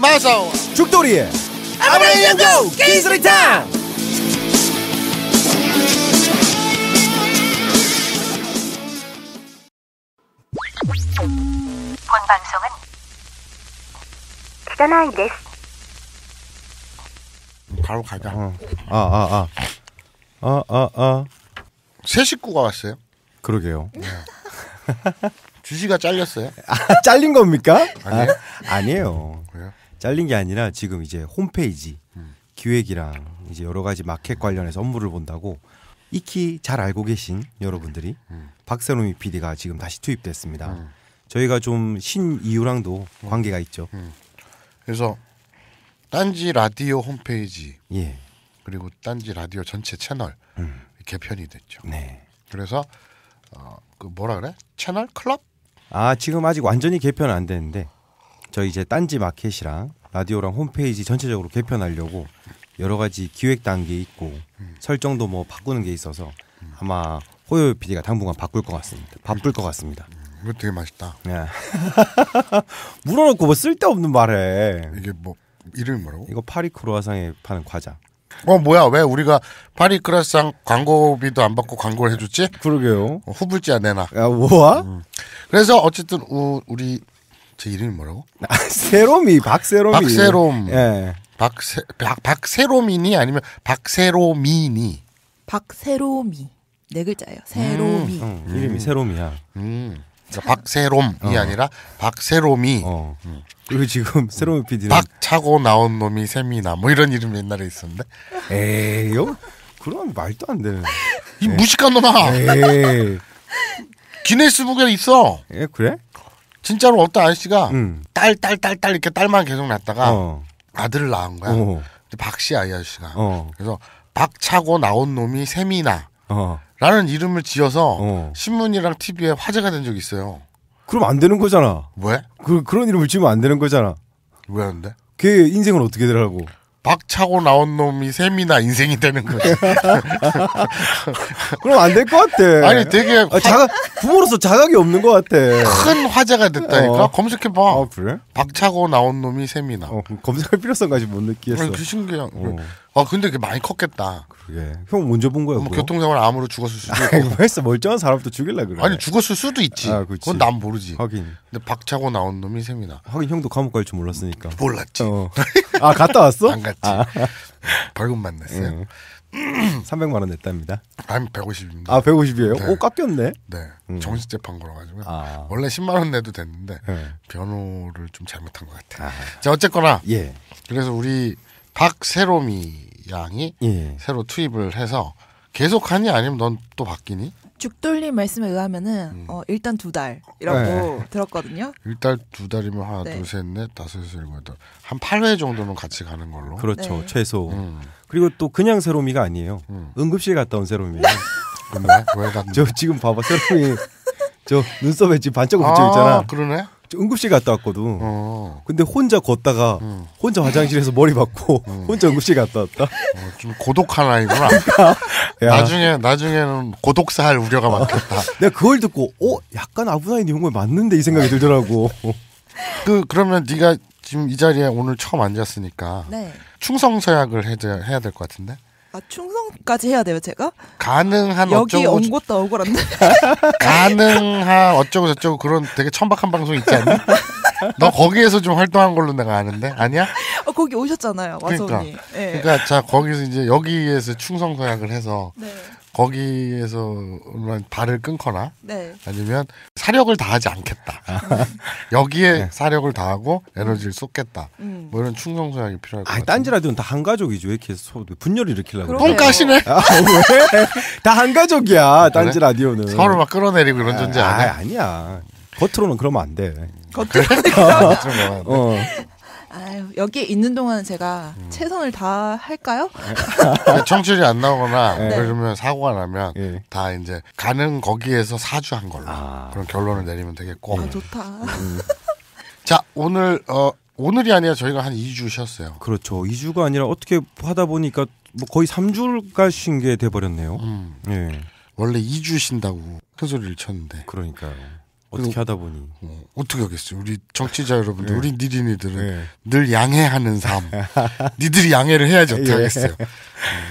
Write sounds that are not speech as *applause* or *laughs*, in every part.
마사오 죽돌이의 아브라함 연 기스리타 본 방송은 기다나이 데스 바로 가자 아아아아 아아 어, 어, 어. 새 식구가 왔어요 그러게요 네. *laughs* 주지가 잘렸어요. 아, 잘린 겁니까? 아니에요. 아, 니에요 잘린 게 아니라 지금 이제 홈페이지 음. 기획이랑 이제 여러 가지 마켓 음. 관련해서 업무를 본다고 익히 잘 알고 계신 여러분들이 음. 박세롬이 PD가 지금 다시 투입됐습니다. 저희가 좀 신 이유랑도 관계가 있죠. 그래서 딴지 라디오 홈페이지 예. 그리고 딴지 라디오 전체 채널 개편이 됐죠. 네. 그래서 어, 그 뭐라 그래? 채널 클럽? 아 지금 아직 완전히 개편안 됐는데 저희 이제 딴지 마켓이랑 라디오랑 홈페이지 전체적으로 개편하려고 여러 가지 기획 단계 있고 음. 설정도 뭐 바꾸는 게 있어서 음. 아마 호요 PD가 당분간 바꿀 것 같습니다. 바쁠 것 같습니다. 음, 이거 되게 맛있다. 네. *laughs* 물어놓고 뭐 쓸데없는 말해. 이게 뭐 이름이 뭐라고? 이거 파리 크로아상에 파는 과자. 어 뭐야 왜 우리가 파리 크로아상 광고비도 안 받고 광고를 해줬지? 그러게요. 어, 후불지야 내놔. 야 뭐야? 음. 그래서 어쨌든 우, 우리 제 이름이 뭐라고? *laughs* 아, 세롬이 박세롬이. 박세롬. 예. 박세 박 박세롬이니 아니면 박세롬이니. 박세롬이 네 글자예요. 세롬이. 음, 음. 이름이 음. 세롬이야. 음. 그러니까 박세롬이 어. 아니라 박세롬이. 어. 음. 그리고 지금 새로 PD는 박 차고 나온 놈이 셈이나 뭐 이런 이름 옛날에 있었는데. 에요? 그런 말도 안 되는. 이 무식한 놈아. 에이. *laughs* 기네스북에 있어. 예 그래? 진짜로 어떤 아저씨가 음. 딸, 딸, 딸, 딸 이렇게 딸만 계속 낳다가 어. 아들을 낳은 거야. 어. 박씨 아이 아저씨가. 어. 그래서 박차고 나온 놈이 세미나. 어. 라는 이름을 지어서 어. 신문이랑 TV에 화제가 된 적이 있어요. 그럼 안 되는 거잖아. 왜? 그, 그런 이름을 지으면 안 되는 거잖아. 왜 안 돼? 걔 인생을 어떻게 되라고. 박차고 나온 놈이 셈이나 인생이 되는 거지. *laughs* 그럼 안 될 것 같아. 아니 되게 아, 자가 부모로서 자각이 없는 것 같아. 큰 화제가 됐다니까 어. 검색해봐. 아, 그래? 박차고 나온 놈이 셈이나. 어, 검색할 필요성까지 못 느끼겠어. 아니, 그 신기한. 어. 아 근데 그게 많이 컸겠다. 그게 형 먼저 본 거야. 뭐 교통사고 암으로 죽었을 수도 아, 있고. 벌써 멀쩡한 사람부터 죽일라 그래. 아니 죽었을 수도 있지. 아, 그건 난 모르지. 하긴. 근데 박차고 나온 놈이 셈이다. 하긴 형도 감옥 갈줄 몰랐으니까. 몰랐지. 어. 아 갔다 왔어? 안 갔지. 아. 벌금 만났어요. 300만 원 냈답니다. 아니 150입니다. 아 150이에요? 네. 오 깎였네. 네. 음. 정식 재판 걸어가지고 아. 원래 10만 원 내도 됐는데 네. 변호를 좀 잘못한 것 같아. 아. 자 어쨌거나. 예. 그래서 우리 박세롬이 양이 예. 새로 투입을 해서 계속하니 아니면 넌 또 바뀌니? 죽돌림 말씀에 의하면은 음. 어, 일단 두 달이라고 네. 들었거든요. 일단 두 달이면 하나 네. 둘셋넷 다섯 여섯 일곱 한 8회 정도는 같이 가는 걸로. 그렇죠 네. 최소. 음. 그리고 또 그냥 세롬이가 아니에요. 음. 응급실 갔다 온 세롬이에요. 근데 네. 왜 갔는데? 저 지금 봐봐 세롬이 저 눈썹에 지금 반짝 붙여 아, 있잖아. 아, 그러네. 응급실 갔다 왔거든. 어. 근데 혼자 걷다가 음. 혼자 화장실에서 머리 박고 음. 혼자 응급실 갔다 왔다. 어, 좀 고독한 아이구나. 그러니까? *laughs* 나중에 나중에는 고독사할 우려가 어. 많겠다. *laughs* 내가 그걸 듣고 어 약간 아브나인 이런거 맞는데 이 생각이 들더라고. *laughs* 그 그러면 네가 지금 이 자리에 오늘 처음 앉았으니까 네. 충성서약을 해야 될 것 같은데. 아 충성까지 해야 돼요 제가? 가능한 어쩌고 온 것도 억울한데 *laughs* 가능한 어쩌고 저쩌고 그런 되게 천박한 방송 있지 않니? 너 거기에서 좀 활동한 걸로 내가 아는데 아니야? 어, 거기 오셨잖아요 와서 그러니까, 네. 그러니까 자 거기서 이제 여기에서 충성 서약을 해서 네. 거기에서 발을 끊거나 네. 아니면 사력을 다하지 않겠다. *laughs* 여기에 네. 사력을 다하고 에너지를 음. 쏟겠다. 음. 뭐 이런 충성 성향이 필요할 것 같아요. 딴지라디오다한 가족이죠. 왜 이렇게 소, 분열을 일으키려고 똥까시네. 아, 다한 가족이야. 아, 딴지 라디오는. 서로 막 끌어내리고 그런 아, 존재 아니야. 아니야. 겉으로는 그러면 안 돼. 겉으로는 그러면 안 돼. 어. 아유, 여기 있는 동안 제가 음. 최선을 다 할까요? *laughs* 청취율이 안 나오거나 네. 그러면 사고가 나면 네. 다 이제 가는 거기에서 사주한 걸로 아. 그런 결론을 내리면 되겠고. 아, 좋다. 음. *laughs* 자, 오늘 어 오늘이 아니라 저희가 한 2주 쉬었어요. 그렇죠. 2주가 아니라 어떻게 하다 보니까 뭐 거의 3주가 쉰게돼 버렸네요. 음. 예. 원래 2주 쉰다고 큰 소리를 쳤는데. 그러니까요. 어떻게 하다 보니 어, 어떻게 하겠어요 우리 정치자 여러분들 네. 예. 우리 니린이들은 네. 늘 양해하는 삶 *laughs* 니들이 양해를 해야지 어떻게 예. 하겠어요 음,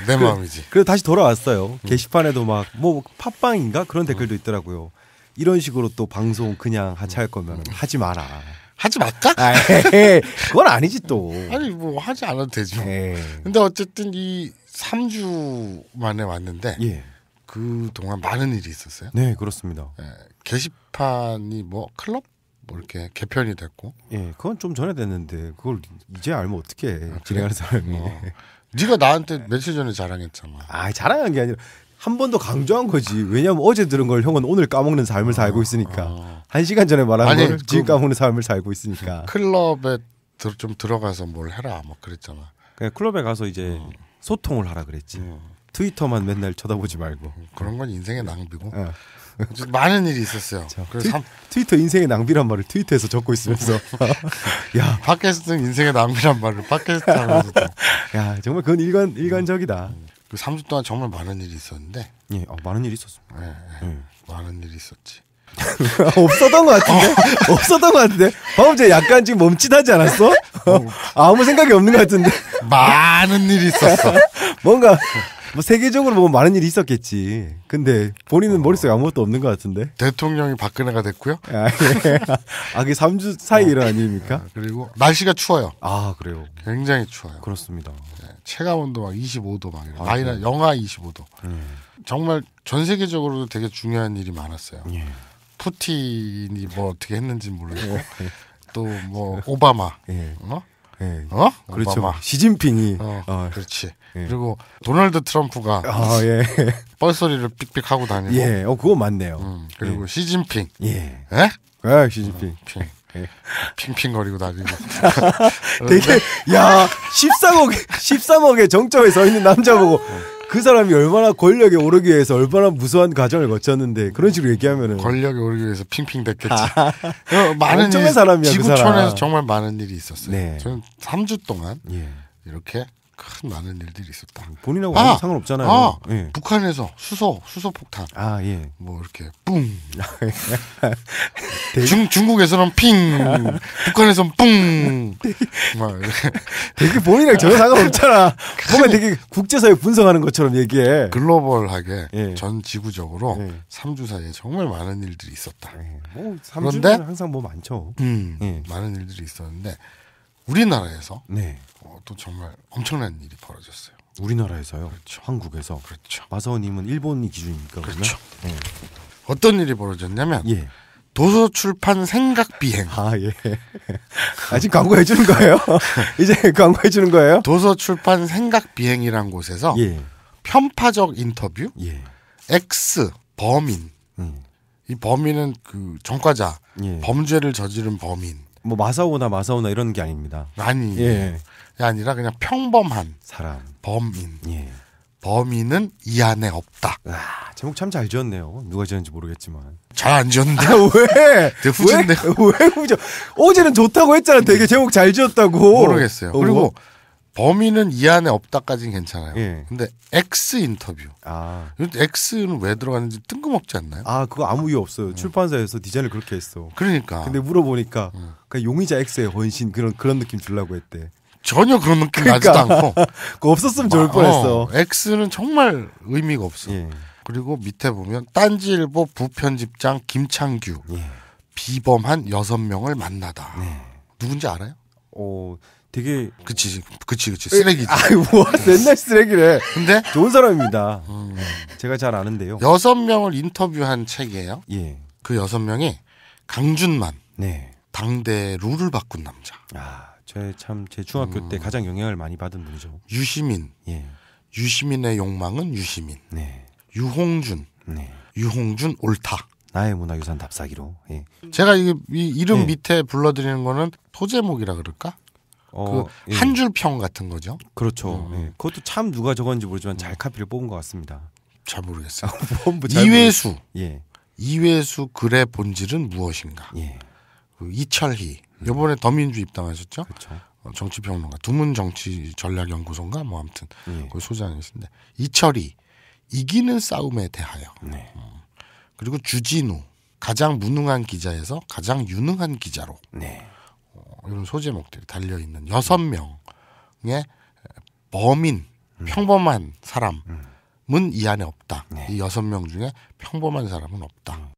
내 그, 마음이지 그래 다시 돌아왔어요 음. 게시판에도 막뭐 팟빵인가 그런 음. 댓글도 있더라고요 이런 식으로 또 방송 그냥 하차할 거면 하지 마라 하지 말까? 아, 그건 아니지 또. 아니 뭐 하지 않아도 되죠. 에이. 근데 어쨌든 이 3주 만에 왔는데 예. 그 동안 많은 일이 있었어요. 네 그렇습니다. 게시판이 뭐 클럽 뭐 이렇게 개편이 됐고. 예, 그건 좀 전에 됐는데 그걸 이제 알면 어떻게 해, 아, 진행하는 사람이. 어. 네가 나한테 며칠 전에 자랑했잖아. 아, 자랑한 게 아니라 한번도 강조한 거지. 왜냐면 어제 들은 걸 형은 오늘 까먹는 삶을 아, 살고 있으니까. 어. 한 시간 전에 말한 아니, 걸 지금 그 까먹는 삶을 살고 있으니까. *laughs* 클럽에 들, 좀 들어가서 뭘 해라 뭐 그랬잖아. 그냥 클럽에 가서 이제 어. 소통을 하라 그랬지. 어. 트위터만 맨날 쳐다보지 말고. 그런 건 인생의 낭비고. 어. 많은 일이 있었어요. 자, 그래서 트위, 트위터 인생의 낭비란 말을 트위터에서 적고 있으면서 *laughs* 야팟캐스트 인생의 낭비란 말을 팟캐스트 하면서도 *laughs* 야 정말 그건 일관 음. 일관적이다. 음. 그 3주 동안 정말 많은 일이 있었는데 예, 어, 많은 일이 있었습 예, 예, 예. 많은 일이 있었지. *laughs* 없었던 것 같은데 어. 없었던 것 같은데 방금 전 약간 지금 멈칫하지 않았어? 어. 아무 생각이 없는 것 같은데 많은 일이 있었어. 뭔가 뭐 세계적으로 뭐 많은 일이 있었겠지. 근데 본인은 어. 머릿속에 아무것도 없는 것 같은데. 대통령이 박근혜가 됐고요. 아, 그 예. 3주 사이 어. 일 아닙니까? 아, 그리고 날씨가 추워요. 아, 그래요. 굉장히 추워요. 그렇습니다. 네, 예, 체감 온도 막 25도 막 이런. 아, 마이너 네. 영하 25도. 음. 예. 정말 전 세계적으로도 되게 중요한 일이 많았어요. 예. 푸틴이 뭐 어떻게 했는지 모르고 또 뭐 오바마. 예. 어? 예. 어? 그렇죠. 오바마. 시진핑이. 어, 어. 그렇지. 예. 그리고 도널드 트럼프가 아, 예. *laughs* 뻘소리를 삑삑 하고 다니고. 예, 어 그거 맞네요. 음, 그리고 예. 시진핑. 예. 에? 예? 아, 예, 시진핑. 음, 핑. 핑핑거리고 다니고. *laughs* 되게 야 13억 1 3억에 정점에 서 있는 남자 보고 그 사람이 얼마나 권력에 오르기 위해서 얼마나 무서운 과정을 거쳤는데 그런 식으로 얘기하면은 권력에 오르기 위해서 핑핑 댔겠지. 아, 어, 많은 사람이 그 지구촌에서 그 사람. 정말 많은 일이 있었어요. 네. 저는 3주 동안 예. 이렇게 큰 많은 일들이 있었다. 본인하고 아, 상관없잖아요. 아, 예. 북한에서 수소 수소 폭탄. 아 예. 뭐 이렇게 뿡. *laughs* 되중 중국에서는 핑. 북한에서는 뿡. 막 되게 본인이랑 전혀 상관없잖아. *laughs* 뭔가 되게 국제사회 분석하는 것처럼 얘기해. 글로벌하게 예. 전 지구적으로 예. 3주 사이에 정말 많은 일들이 있었다. 예. 뭐, 그런데 항상 뭐 많죠. 음, 예. 많은 일들이 있었는데 우리나라에서. 네. 어, 또 정말 엄청난 일이 벌어졌어요. 우리나라에서요. 그렇죠. 한국에서. 그렇죠. 마사오님은 일본이 기준입니까? 그렇죠. 네. 어떤 일이 벌어졌냐면 예. 도서 출판 생각 비행. 아 예. 아직 광고해 주는 거예요? *laughs* 이제 광고해 주는 거예요? 도서 출판 생각 비행이란 곳에서 예. 편파적 인터뷰, 예. X 범인. 음. 이 범인은 그 전과자, 예. 범죄를 저지른 범인. 뭐 마사오나 마사오나 이런 게 아닙니다. 아니 예. 아니라 그냥 평범한 사람, 범인. 예. 범인은 이 안에 없다. 아, 제목 참 잘 지었네요. 누가 지었는지 모르겠지만. 잘 안 지었는데 아, 왜? 후진데 왜, 왜 후져? 어제는 좋다고 했잖아. 되게 음. 제목 잘 지었다고. 모르겠어요. 어, 그리고 뭐? 범인은 이 안에 없다까지는 괜찮아요. 예. 근데 X 인터뷰. 아. X는 왜들어갔는지 뜬금없지 않나요? 아, 그거 아무 이유 없어요. 음. 출판사에서 디자인을 그렇게 했어. 그러니까. 근데 물어보니까 음. 용의자 X의 헌신 그런 그런 느낌 주려고 했대. 전혀 그런 느낌 그러니까. 나지도 않고. *laughs* 그 없었으면 좋을 어, 뻔했어. 어, X는 정말 의미가 없어. 예. 그리고 밑에 보면 딴지일보 부편집장 김창규 예. 비범한 여섯 명을 만나다. 네. 누군지 알아요? 어, 되게 그치 그치 그치 쓰레기지. 아이 뭐 음. 맨날 쓰레기래. 근데 좋은 사람입니다. 음. 제가 잘 아는데요. 여섯 명을 인터뷰한 책이에요. 예. 그 여섯 명이 강준만. 네. 당대 룰을 바꾼 남자. 아. 제참제 중학교 음. 때 가장 영향을 많이 받은 분이죠. 유시민. 예. 유시민의 욕망은 유시민. 네. 유홍준. 네. 유홍준 옳다. 나의 문화유산 답사기로. 예. 제가 이, 이 이름 예. 밑에 불러드리는 거는 토제목이라 그럴까? 어, 그 예. 한줄 평 같은 거죠. 그렇죠. 음. 예. 그것도 참 누가 적었는지 모르지만 잘 카피를 뽑은 것 같습니다. 잘 모르겠어요. *laughs* 뭐 이외수 예. 이외수 글의 본질은 무엇인가? 예. 그 이철희 음. 요번에 더민주 입당하셨죠? 그렇죠. 정치평론가 두문 정치 전략 연구소인가 뭐 아무튼 네. 예. 그 소장이신데 이철희 이기는 싸움에 대하여 네. 음. 그리고 주진우 가장 무능한 기자에서 가장 유능한 기자로 네. 어, 이런 소제목들이 달려 있는 여섯 명의 범인 음. 평범한 사람은 음. 이 안에 없다. 네. 이 여섯 명 중에 평범한 사람은 없다.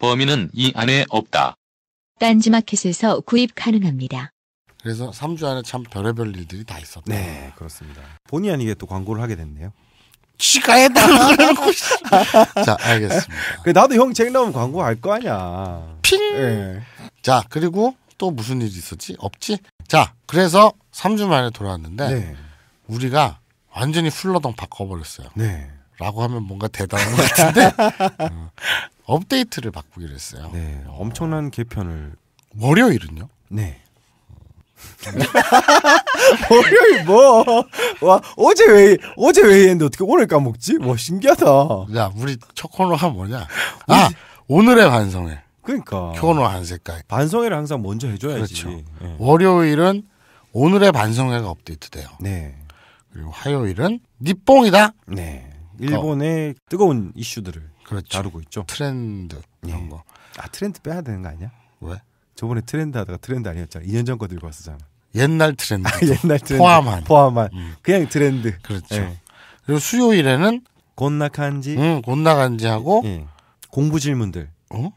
범인은 이 안에 없다. 딴지마켓에서 구입 가능합니다. 그래서 3주 안에 참 별의별 일들이 다 있었다. 네, 그렇습니다. 본의 아니게 또 광고를 하게 됐네요. 지가 해달라고 자, 알겠습니다. 그 나도 형책나면 광고 할 거 아니야. 핑! 예. 자, 그리고 또 무슨 일이 있었지? 없지? 자, 그래서 3주 만에 돌아왔는데, 네. 우리가 완전히 훌러덩 바꿔버렸어요. 네. 라고 하면 뭔가 대단한 것 같은데 *laughs* 어, 업데이트를 바꾸기로 했어요. 네, 엄청난 개편을 월요일은요? 네. *laughs* 월요일 뭐? 와 어제 왜 어제 왜 했는데 어떻게 오늘 까먹지? 와 신기하다. 야 우리 첫 코너 가 뭐냐? 아 오늘의 반성회. 그러니까 코너 한 색깔. 반성회를 항상 먼저 해줘야지. 그렇죠. 네. 월요일은 오늘의 반성회가 업데이트돼요. 네. 그리고 화요일은 니뽕이다. 네. 일본의 어. 뜨거운 이슈들을 그렇죠. 다루고 있죠. 트렌드 이런 예. 거. 아 트렌드 빼야 되는 거 아니야? 왜? 저번에 트렌드 하다가 트렌드 아니었잖아. 2년 전 거 들고 왔었잖아. 옛날 트렌드. *laughs* 아, 옛날 트렌드. 포함한. 포함한. 음. 그냥 트렌드. 그렇죠. 예. 그리고 수요일에는 곤나간지. 응, 곤나간지하고 예. 공부 질문들. 어?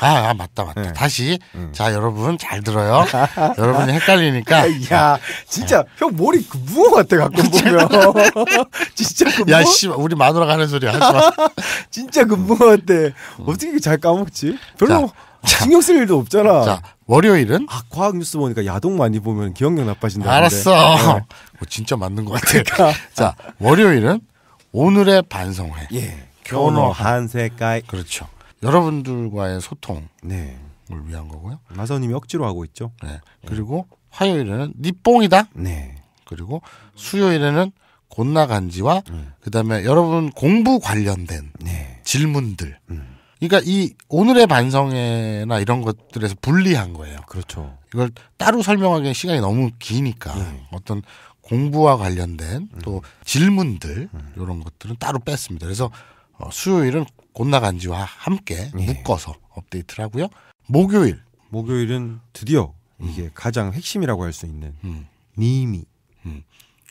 아, 아, 맞다 맞다. 네. 다시 음. 자 여러분 잘 들어요. *laughs* 여러분이 헷갈리니까. 야 진짜 네. 형 머리 그 무어 같아 갖고 보면. *laughs* 진짜 그 야, 씨, 우리 마누라가 는 소리 하지 마. *laughs* 진짜 그 무어 같아. 음. 어떻게 이게잘 까먹지? 별로 자, 신경 쓸 일도 없잖아. 자, 월요일은? 아, 과학 뉴스 보니까 야동 많이 보면 기억력 나빠진다. 알았어. 네. 뭐 진짜 맞는 것 같아. 그러니까. 자, 월요일은 오늘의 반성회. 예. 견노 한색깔. 그렇죠. 여러분들과의 소통을 네. 위한 거고요. 마사님이 억지로 하고 있죠. 네. 네. 그리고 화요일에는 니뽕이다. 네. 그리고 수요일에는 곤나간지와 음. 그다음에 여러분 공부 관련된 네. 질문들. 음. 그러니까 이 오늘의 반성회나 이런 것들에서 불리한 거예요. 그렇죠. 이걸 따로 설명하기엔 시간이 너무 기니까 네. 어떤 공부와 관련된 음. 또 질문들 음. 이런 것들은 따로 뺐습니다. 그래서 어, 수요일은 곤나간지와 함께 예. 묶어서 업데이트를 하고요. 목요일. 목요일은 드디어 음. 이게 가장 핵심이라고 할 수 있는 음. 니미. 음.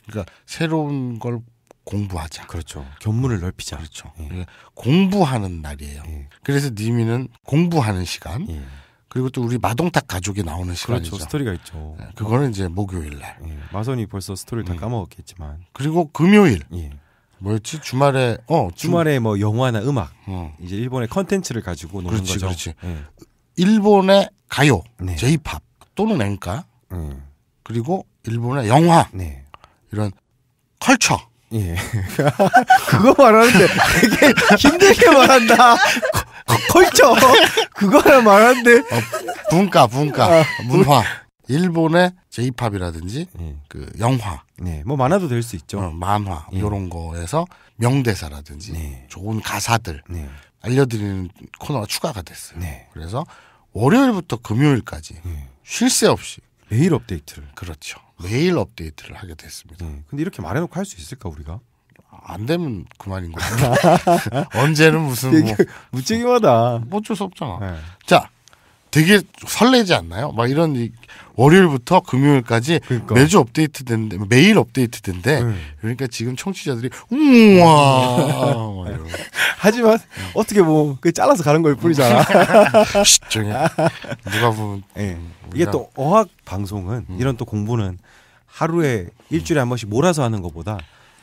그러니까 새로운 걸 공부하자. 그렇죠. 견문을 음. 넓히자. 그렇죠. 예. 그러니까 공부하는 날이에요. 예. 그래서 니미는 공부하는 시간. 예. 그리고 또 우리 마동탁 가족이 나오는 그렇죠. 시간이죠. 그렇죠. 스토리가 있죠. 예. 그거는 이제 목요일 날. 예. 마선이 벌써 스토리를 다 음. 까먹었겠지만. 그리고 금요일. 뭐였지 주말에 어 주말에 뭐 영화나 음악 어. 이제 일본의 컨텐츠를 가지고 노는 그렇지, 거죠. 그렇지. 네. 일본의 가요, 네. J-팝 또는 엔카 음. 그리고 일본의 영화 네. 이런 컬처. 예. *laughs* 그거 말하는데 되게 힘들게 말한다. 컬처 *laughs* 그 그거를 말하는데 어, 문과 문과 아, 문화. 일본의 제이팝이라든지 예. 그 영화, 네, 뭐 만화도 될 수 있죠. 어, 만화 예. 이런 거에서 명대사라든지 네. 좋은 가사들 네. 알려드리는 코너가 추가가 됐어요. 네. 그래서 월요일부터 금요일까지 예. 쉴새 없이 매일 업데이트를 그렇죠. 매일 업데이트를 하게 됐습니다. 네. 근데 이렇게 말해놓고 할 수 있을까 우리가? 안 되면 그만인 거죠. *laughs* 언제는 무슨 뭐 무책임하다. 뭐 어쩔 수 없잖아. 네. 자 되게 설레지 않나요? 막 이런 월요일부터 금요일까지 그러니까. 매주 업데이트 된데 매일 업데이트 된데 음. 네. 그러니까 지금 청취자들이 우와 *laughs* 하지만 어떻게 뭐 잘라서 가는 거일 뿐이잖아 시중에 누가 보면 네. 이게 또 어학 방송은 음. 이런 또 공부는 하루에 음. 일주일에 한 번씩 몰아서 하는 것보다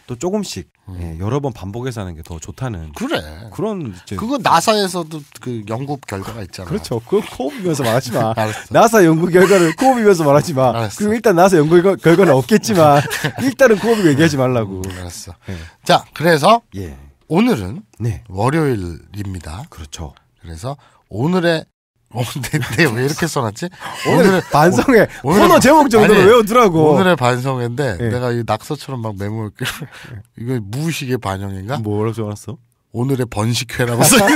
또 조금씩 음. 예, 여러 번 반복해서 하는 게 더 좋다는 그래 그런 그거 나사에서도 그 연구 결과가 있잖아 그렇죠 그거 코업이면서 말하지 마 *laughs* 나사 연구 결과를 코업이면서 말하지 마 그리고 일단 나사 연구 결과는 없겠지만 *laughs* 일단은 코업이 얘기하지 말라고 음, 알았어 예. 자 그래서 예. 오늘은 네. 월요일입니다 그렇죠 그래서 오늘의 어, 내, 내왜 이렇게 써놨지? 오늘 반성회. 오, 늘 코너 제목 정도는 아니, 외우더라고. 오늘의 반성회인데 네. 내가 이 낙서처럼 막 메모할게. *laughs* 이거 무의식의 반영인가? 뭐 뭐라고 써놨어? 오늘의 번식회라고 써. *laughs*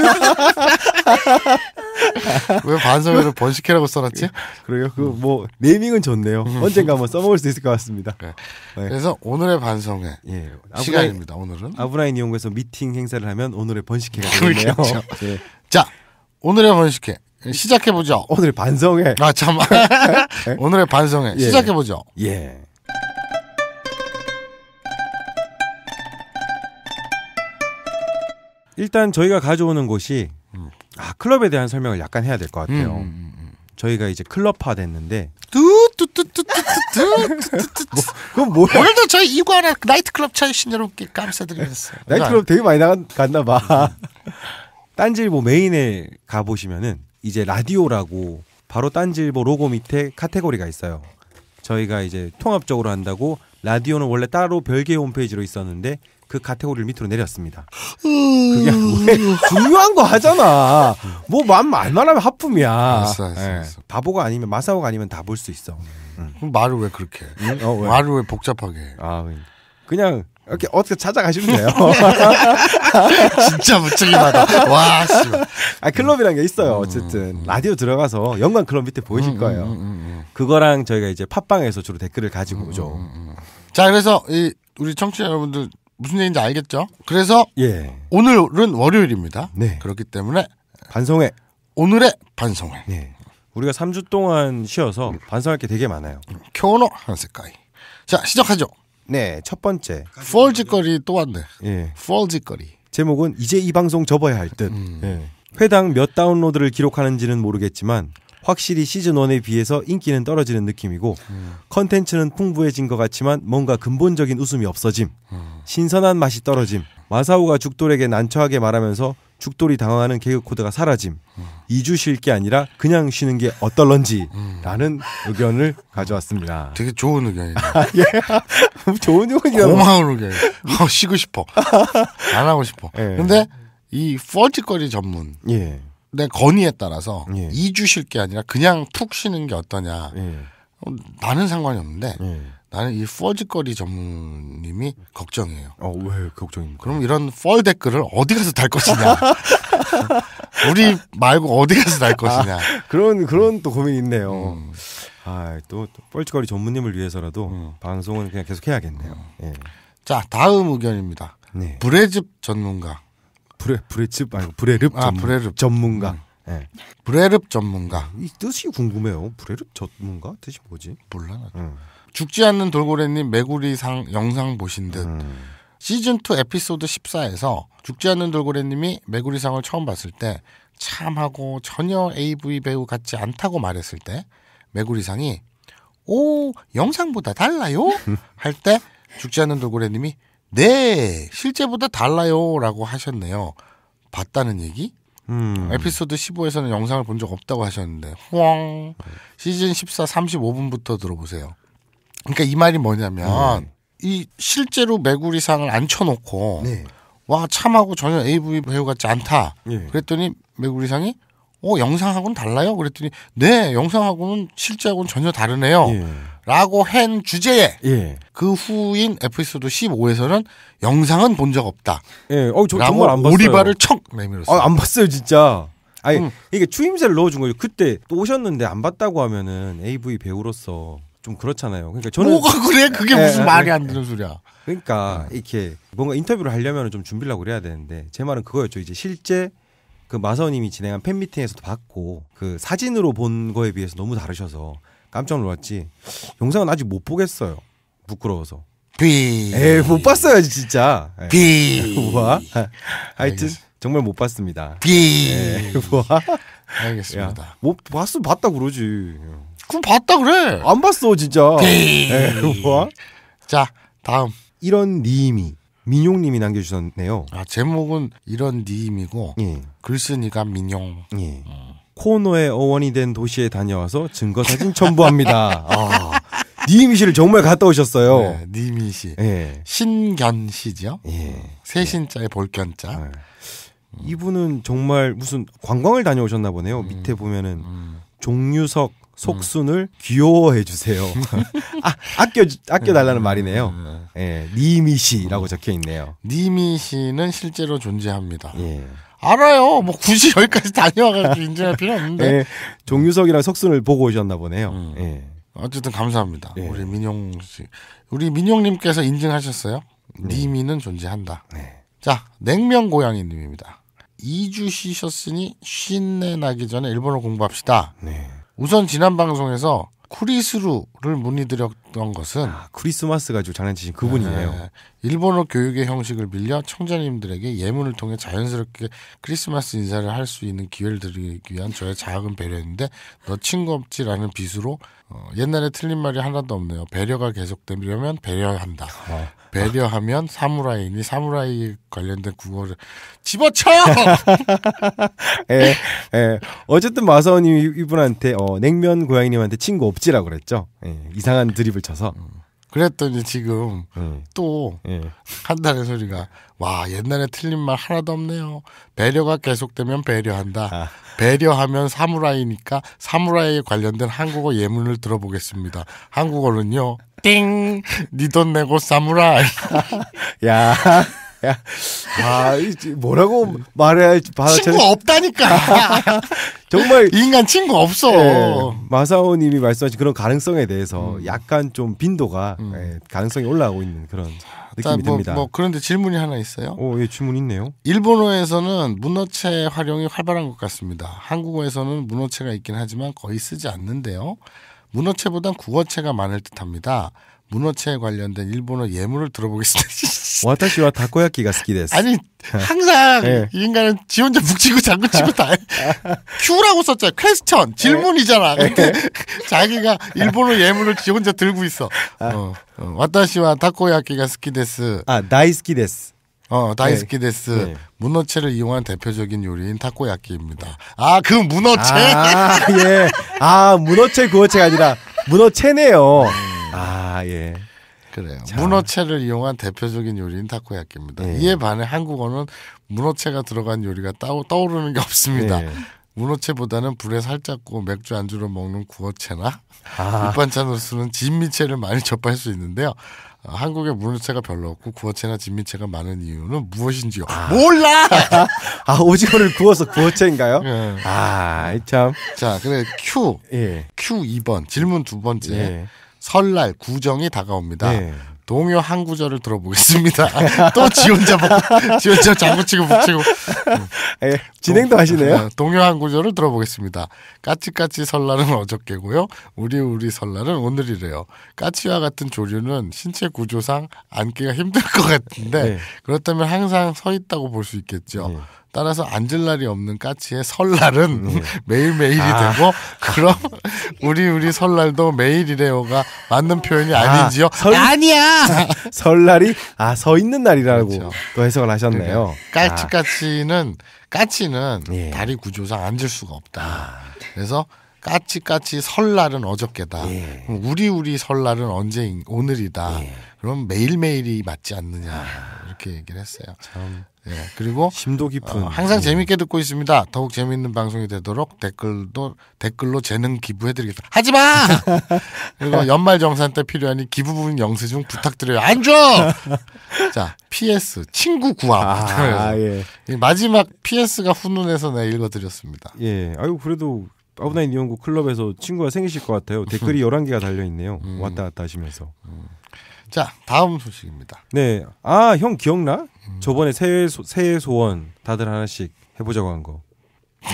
왜 반성회를 번식회라고 써놨지? 그래요. 그 뭐 네이밍은 좋네요. 언젠가 한번 써먹을 수 있을 것 같습니다. 네. 네. 그래서 오늘의 반성회 예. 시간입니다. 오늘은 아브라인 이용에서 미팅 행사를 하면 오늘의 번식회가 아, 되겠네요. 그렇죠. 자 오늘의 번식회 시작해 보죠. 오늘 의 반성회. 아 참. 오늘의 반성회 예. 시작해 보죠. 예. 일단 저희가 가져오는 곳이 아 클럽에 대한 설명을 약간 해야 될 것 같아요. 음, 음, 저희가 이제 클럽화 됐는데 뚜뚜뚜뚜뚜뚜뚜뚜뚜 그건 뭐야? 오늘도 저희 이관의 나이트클럽 차이신 여러분께 감사드리겠습니다. 나이트클럽 되게 많이 나갔나 봐. 딴지일보 메인에 가보시면은 이제 라디오라고 바로 딴질보 로고 밑에 카테고리가 있어요. 저희가 이제 통합적으로 한다고 라디오는 원래 따로 별개 홈페이지로 있었는데 그 카테고리를 밑으로 내렸습니다. 그게 음. 왜 중요한 거 하잖아. 뭐맘 말만 하면 하품이야. 알았어, 알았어, 예. 알았어. 바보가 아니면 마사오가 아니면 다 볼 수 있어. 응. 말을 왜 그렇게? 응? 음. 어, 왜? 말을 왜 복잡하게? 아, 그냥 이렇게 어떻게 찾아가시면 돼요. *laughs* 진짜 무책임하다. 와, 씨. 아, 클럽이란 게 있어요. 음, 어쨌든. 음, 음. 라디오 들어가서 연관 클럽 밑에 보이실 거예요. 그거랑 저희가 이제 팟빵에서 주로 댓글을 가지고 오죠. 자, 그래서 이 우리 청취자 여러분들 무슨 얘기인지 알겠죠? 그래서 예. 오늘은 월요일입니다. 네. 그렇기 때문에 반성회 오늘의 반성회. 네. 우리가 3주 동안 쉬어서 반성할 게 되게 많아요. 쿄노 한색깔. 자, 시작하죠. 네, 첫 번째. 펄짓거리 또 왔네. 예. 펄짓거리. 제목은 이제 이 방송 접어야 할 듯. 음. 예. 회당 몇 다운로드를 기록하는지는 모르겠지만 확실히 시즌 1에 비해서 인기는 떨어지는 느낌이고 음. 컨텐츠는 풍부해진 것 같지만 뭔가 근본적인 웃음이 없어짐. 음. 신선한 맛이 떨어짐. 마사오가 죽돌에게 난처하게 말하면서 죽돌이 당황하는 개그 코드가 사라짐. 음. 2주 쉴 게 아니라 그냥 쉬는 게 어떨런지라는 의견을 가져왔습니다. 되게 좋은 의견이네 아, 예. *laughs* 좋은 의견이야. 고마운 의견. 어, 아, 쉬고 싶어. 안 하고 싶어. 예. 근데 이 펄짓거리 전문. 예. 내 건의에 따라서 예. 2주 쉴 게 아니라 그냥 푹 쉬는 게 어떠냐. 예. 어, 나는 상관이 없는데 예. 나는 이펄즈거리 전문님이 걱정이에요. 어, 왜 걱정입니까? 그럼 이런 펄 댓글을 어디 가서 달 것이냐. *laughs* 우리 말고 어디 가서 달 것이냐. 아, 그런, 그런 또 고민이 있네요. 음. 아, 또, 또 뻘짓거리 전문님을 위해서라도 음. 방송은 그냥 계속 해야겠네요. 음. 예. 자, 다음 의견입니다. 네. 브레집 전문가. 브레, 브레집 아니 브레릅 아, 전문, 브레릅. 전문가. 음. 예. 브레릅 전문가. 이 뜻이 궁금해요. 브레릅 전문가? 뜻이 뭐지? 몰라, 나 죽지 않는 돌고래님 메구리상 영상 보신 듯 음. 시즌2 에피소드 14에서 죽지 않는 돌고래님이 메구리상을 처음 봤을 때 참하고 전혀 AV 배우 같지 않다고 말했을 때 메구리상이 오 영상보다 달라요 *laughs* 할 때 죽지 않는 돌고래님이 네 실제보다 달라요라고 하셨네요 봤다는 얘기 음. 에피소드 15에서는 영상을 본 적 없다고 하셨는데 호엉 시즌 14 35분부터 들어보세요 그러니까 이 말이 뭐냐면 네. 이 실제로 메구리상을 앉혀놓고 네. 와 참하고 전혀 AV 배우 같지 않다. 네. 그랬더니 메구리상이 어 영상하고는 달라요. 그랬더니 네 영상하고는 실제하고는 전혀 다르네요. 예. 라고 한 주제에 예. 그 후인 에피소드 15에서는 영상은 본 적 없다. 예, 어, 저, 정말 안 봤어요. 오리발을 척 내밀었어요. 아, 안 봤어요 진짜. 아니 음. 이게 추임새를 넣어준 거예요. 그때 또 오셨는데 안 봤다고 하면은 AV 배우로서 좀 그렇잖아요. 그러니까 저는 뭐가 그래? 그게 예, 무슨 에, 예. 말이 안 되는 소리야. 그러니까 에. 아. 이렇게 뭔가 인터뷰를 하려면 좀 준비를 하고 그래야 되는데 제 말은 그거였죠. 이제 실제 그 마서님이 진행한 팬미팅에서도 봤고 그 사진으로 본 거에 비해서 너무 다르셔서 깜짝 놀랐지. 영상은 아직 못 보겠어요. 부끄러워서. 비. 에이, 못 봤어요, 진짜. 예. 비. 와. *laughs* 뭐? 하여튼 정말 못 봤습니다. 비. 와. 뭐? 알겠습니다. 야, 못 봤으면 봤다 그러지. 그럼 봤다 그래. 안 봤어 진짜. 에이. 뭐야? 자 다음 이런 님이 민용님이 남겨주셨네요. 아 제목은 이런 님이고 예. 글쓴이가 민용. 예. 음. 코너의 어원이 된 도시에 다녀와서 증거 사진 첨부합니다. *laughs* 아. 니미 아. 씨를 정말 갔다 오셨어요. 네, 니미 씨. 예. 신견 씨죠? 예. 세신자의 예. 볼견자. 예. 이분은 정말 무슨 관광을 다녀오셨나 보네요. 음, 밑에 보면은 음. 종유석 속순을 음. 귀여워해 주세요. *laughs* 아, 아껴 아껴 달라는 음. 말이네요. 예, 네, 니미시라고 적혀 있네요. 니미시는 실제로 존재합니다. 예. 알아요. 뭐 굳이 여기까지 다녀와가지고 인정할 필요 없는데. 예, 종유석이랑 속순을 보고 오셨나 보네요. 음. 예. 어쨌든 감사합니다. 예. 우리 민용 씨, 우리 민용님께서 인증하셨어요. 네. 니미는 존재한다. 네. 자, 냉면 고양이님입니다. 2주 쉬셨으니 쉰내 나기 전에 일본어 공부합시다. 네. 우선 지난 방송에서 쿠리스루를 문의드렸던 것은 아, 크리스마스 가지고 장난치신 그분이네요. 네, 네, 일본어 교육의 형식을 빌려 청자님들에게 예문을 통해 자연스럽게 크리스마스 인사를 할 수 있는 기회를 드리기 위한 저의 작은 배려인데 너 친구 없지라는 빚으로 어, 옛날에 틀린 말이 하나도 없네요. 배려가 계속되려면 배려한다. 어. 배려하면 사무라이니 사무라이 관련된 국어를 집어쳐. *laughs* 예, 예. 어쨌든 마사오님 이분한테 어, 냉면 고양이님한테 친구 없지라고 그랬죠. 예, 이상한 드립을 쳐서. 음. 그랬더니 지금 음. 또한 다는 소리가 와 옛날에 틀린 말 하나도 없네요. 배려가 계속되면 배려한다. 아. 배려하면 사무라이니까 사무라이에 관련된 한국어 예문을 들어보겠습니다. 한국어는요. 띵! 니 돈 내고 사무라이. *laughs* 야. 아, *laughs* 뭐라고 말해야 할지 받아쳐. 친구 없다니까. *laughs* 정말 인간 친구 없어. 예, 마사오님이 말씀하신 그런 가능성에 대해서 음. 약간 좀 빈도가 음. 예, 가능성이 올라오고 있는 그런 느낌이 뭐, 듭니다. 뭐 그런데 질문이 하나 있어요. 오, 예, 질문 있네요. 일본어에서는 문어체 활용이 활발한 것 같습니다. 한국어에서는 문어체가 있긴 하지만 거의 쓰지 않는데요. 문어체보단 국어체가 많을 듯합니다. 문어체에 관련된 일본어 예문을 들어보겠습니다. *laughs* 와타시와 타코야키가 好きです. 아니 항상 네. 이 인간은 지 혼자 묵치고 장구치고 다 큐라고 썼잖아 퀘스천 질문이잖아. 네. 근데 자기가 일본어 예문을 지 혼자 들고 있어. 아. 어, 어, 와타시와 타코야키가 스키데스. 아, 다이스키데스 어, 다이스키데스 네. 네. 문어체를 이용한 대표적인 요리인 타코야키입니다 아, 그 문어체. 아, 예. 아, 문어체 구어체가 아니라 문어체네요. *laughs* 아 예. 그래요. 자. 문어채를 이용한 대표적인 요리인 타코야끼입니다. 네. 이에 반해 한국어는 문어채가 들어간 요리가 따오, 떠오르는 게 없습니다. 네. 문어채보다는 불에 살짝 구워 맥주 안주로 먹는 구어채나 아. 반찬으로 쓰는 진미채를 많이 접할 수 있는데요. 어, 한국의 문어채가 별로 없고 구어채나 진미채가 많은 이유는 무엇인지요? 아. 몰라. *laughs* 아 오징어를 구워서 구어채인가요? 예. 네. 아참. 자 그래 Q 예. Q 2번 질문 두 번째. 예. 설날 구정이 다가옵니다. 네. 동요 한 구절을 들어보겠습니다. *laughs* 또 지 혼자 복, 지 혼자 장구치고 북치고 예, 진행도 하시네요. 네, 동요 한 구절을 들어보겠습니다. 까치까치 설날은 어저께고요. 우리 우리 설날은 오늘이래요. 까치와 같은 조류는 신체 구조상 앉기가 힘들 것 같은데 네. 그렇다면 항상 서 있다고 볼 수 있겠죠. 네. 따라서 앉을 날이 없는 까치의 설날은 음. *laughs* 매일매일이 아. 되고 그럼 *laughs* 우리 우리 설날도 매일이래요가 맞는 표현이 아, 니지요 설... 아니야. *laughs* 설날이 아 서 있는 날이라고 그렇죠. 또 해석을 하셨네요. 까 그러니까 아. 까치 까치는 까치는 예. 다리 구조상 앉을 수가 없다. 아. 그래서 까치까치 설날은 어저께다. 예. 우리 우리 설날은 언제 오늘이다. 예. 그럼 매일매일이 맞지 않느냐 이렇게 얘기를 했어요. 참. 예, 그리고 심도 깊은 어, 항상 음. 재밌게 듣고 있습니다. 더욱 재밌는 방송이 되도록 댓글도 댓글로 재능 기부해드리겠습니다. 하지 마. *laughs* 그리고 연말 정산 때 필요하니 기부 부분 영수증 부탁드려요. 안 줘. 자, P.S. 친구 구함. 아, 아 예. *laughs* 마지막 P.S.가 훈훈해서 내 네, 읽어드렸습니다. 예, 아유 그래도 아브나인 이용구 클럽에서 친구가 생기실 것 같아요. *laughs* 댓글이 1 1 개가 달려 있네요. 음. 왔다 갔다 하시면서. 음. 자, 다음 소식입니다. 네. 아, 형 기억나? 음. 저번에 새해, 소, 새해 소원 다들 하나씩 해보자고 한 거. *laughs* 뭐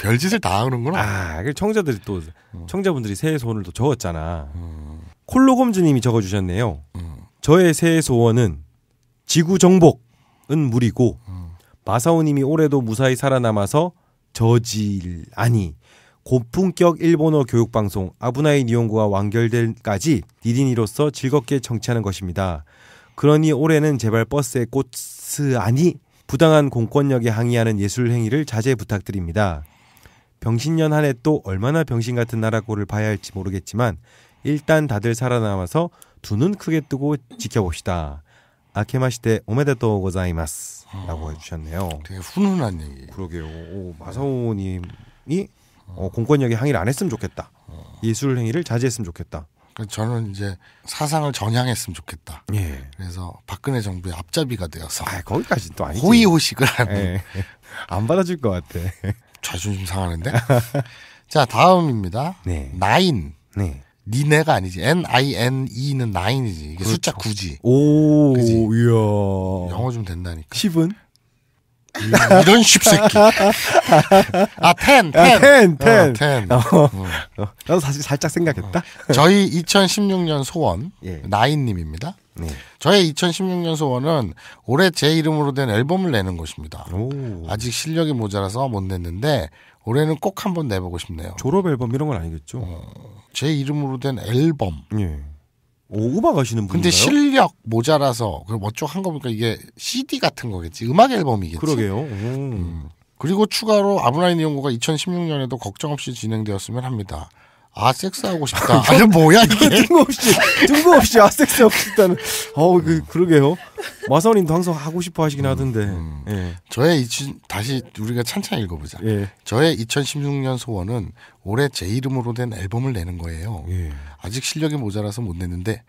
별짓을 다 하는구나. 아, 그 청자들이 또 어. 청자분들이 새해 소원을 또 적었잖아. 음. 어. 콜로검즈님이 적어주셨네요. 음. 저의 새해 소원은 지구 정복은 무리고 마사오님이 올해도 무사히 살아남아서 저질 아니 고품격 일본어 교육방송 아부나이 니온고와 완결될까지 니딘이로서 즐겁게 정치하는 것입니다. 그러니 올해는 제발 버스에 꽃스 아니 부당한 공권력에 항의하는 예술 행위를 자제 부탁드립니다. 병신년 한 해 또 얼마나 병신 같은 나라고를 봐야 할지 모르겠지만 일단 다들 살아남아서 두 눈 크게 뜨고 지켜봅시다. 아케마시테 오메데토 고자이마스 라고 해주셨네요. 되게 훈훈한 얘기. 그러게요. 오, 마사오님이 어, 공권력에 항의를 안 했으면 좋겠다. 어. 예술 행위를 자제했으면 좋겠다. 저는 이제 사상을 전향했으면 좋겠다. 예. 그래서 박근혜 정부의 앞잡이가 되어서. 아, 거기까지 또 아니지. 호의호식을 하는. 예. 안 받아줄 것 같아. 자존심 상하는데. *laughs* 자, 다음입니다. 네. 나인. 네. 니네가 아니지. N-I-N-E는 나인이지. 이게 그렇죠. 숫자 9이 오, 그치? 이야. 영어 좀 된다니까. 10은? 이런 십새끼. 아, 텐, 텐. 아, 텐, 텐. 어, 텐. 어, 어. 어. 나도 사실 살짝 생각했다. 어. 저희 2016년 소원, 예. 나인님입니다. 네. 저의 2016년 소원은 올해 제 이름으로 된 앨범을 내는 것입니다. 오. 아직 실력이 모자라서 못 냈는데 올해는 꼭 한번 내보고 싶네요. 졸업 앨범 이런 건 아니겠죠? 어, 제 이름으로 된 앨범. 예. 오구박 시는 분인가요? 근데 실력 모자라서 그럼 어쩌고 한거 보니까 이게 CD 같은 거겠지. 음악 앨범이겠지. 그러게요. 음. 그리고 추가로 아브라인 연구가 2016년에도 걱정 없이 진행되었으면 합니다. 아 섹스하고 싶다. 이게 뭐야 이게? 뜬금없이 뜬금없이 아 섹스하고 싶다는. 어그 그러게요. 마사원님도 항상 하고 싶어 하시긴 하던데. 음, 음. 예. 저의 2 0 다시 우리가 찬찬히 읽어보자. 예. 저의 2016년 소원은 올해 제 이름으로 된 앨범을 내는 거예요. 예. 아직 실력이 모자라서 못 냈는데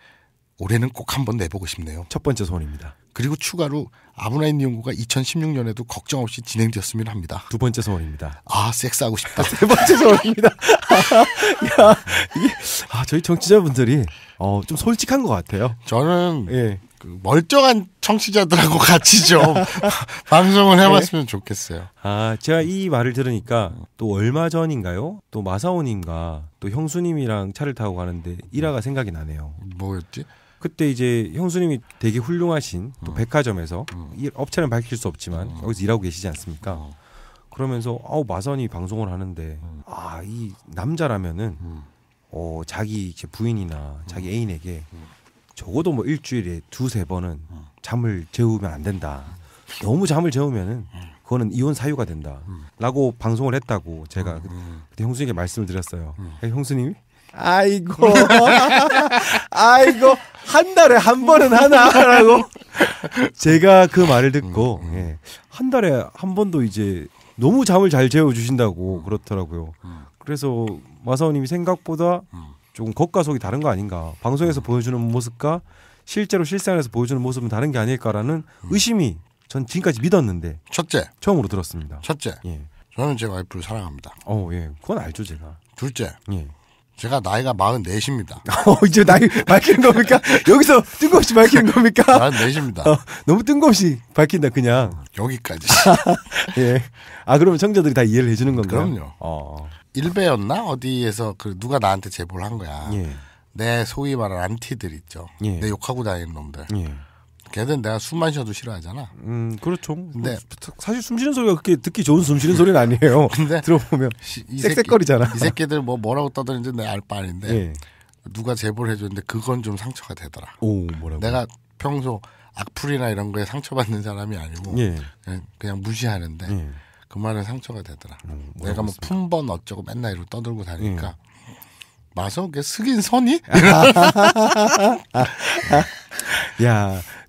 올해는 꼭 한번 내보고 싶네요. 첫 번째 소원입니다. 그리고 추가로 아브라인 연구가 2016년에도 걱정 없이 진행되었으면 합니다. 두 번째 소원입니다. 아, 섹스하고 싶다. *laughs* 세 번째 소원입니다. 아, *laughs* 야, 이게, 아, 저희 정치자분들이 어, 좀 솔직한 것 같아요. 저는 예. 그 멀쩡한 청취자들하고 같이 좀 *laughs* 방송을 네. 해봤으면 네. 좋겠어요. 아, 제가 이 말을 들으니까 또 얼마 전인가요? 또 마사오님과 또 형수님이랑 차를 타고 가는데 일화가 생각이 나네요. 뭐였지? 그때 이제 형수님이 되게 훌륭하신 또 음. 백화점에서 음. 업체는 밝힐 수 없지만 음. 여기서 일하고 계시지 않습니까? 어. 그러면서 아우 마선이 방송을 하는데 아 이 남자라면은 음. 어 자기 부인이나 자기 음. 애인에게 음. 적어도 뭐 일주일에 두세 번은 잠을 재우면 안 된다. 너무 잠을 재우면은 그거는 이혼 사유가 된다라고 방송을 했다고 제가 그 그때 형수님께 말씀을 드렸어요. 그러니까 형수님이 아이고, *laughs* 아이고, 한 달에 한 번은 하나라고. 제가 그 말을 듣고, 음, 음. 예, 한 달에 한 번도 이제 너무 잠을 잘 재워주신다고 그렇더라고요. 음. 그래서 마사오님이 생각보다 조금 음. 겉과 속이 다른 거 아닌가. 방송에서 음. 보여주는 모습과 실제로 실생활에서 보여주는 모습은 다른 게 아닐까라는 음. 의심이 전 지금까지 믿었는데. 첫째. 처음으로 들었습니다. 첫째. 예. 저는 제 와이프를 사랑합니다. 어, 예. 그건 알죠, 제가. 둘째. 예. 제가 나이가 44입니다. *laughs* 어, 이제 나이 밝히는 겁니까? *laughs* 여기서 뜬금없이 밝히는 겁니까? 44입니다. 어, 너무 뜬금없이 밝힌다, 그냥. 여기까지. *laughs* 예. 아, 그러면 청자들이 다 이해를 해주는 건가요? 그럼요. 어. 일베였나? 어디에서 그 누가 나한테 제보를 한 거야. 예. 내 소위 말하는 안티들 있죠. 예. 내 욕하고 다니는 놈들. 예. 걔들 내가 숨만 쉬어도 싫어하잖아. 음, 그렇죠. 뭐 근데 사실 숨 쉬는 소리가 그렇게 듣기 좋은 숨 쉬는 소리는 아니에요. *laughs* 근데 들어보면 이 쌕쌕거리잖아. 새끼, 이 새끼들 뭐 뭐라고 떠드는지 내가알 바 아닌데 예. 누가 제보를 해줬는데 그건 좀 상처가 되더라. 오, 뭐라고? 내가 평소 악플이나 이런 거에 상처받는 사람이 아니고 예. 그냥, 그냥, 무시하는데 예. 그말은 상처가 되더라. 음, 내가 뭐 했습니까? 품번 어쩌고 맨날 이러고 떠들고 다니까 니마성 예. 그게 스긴 선이? *laughs* 야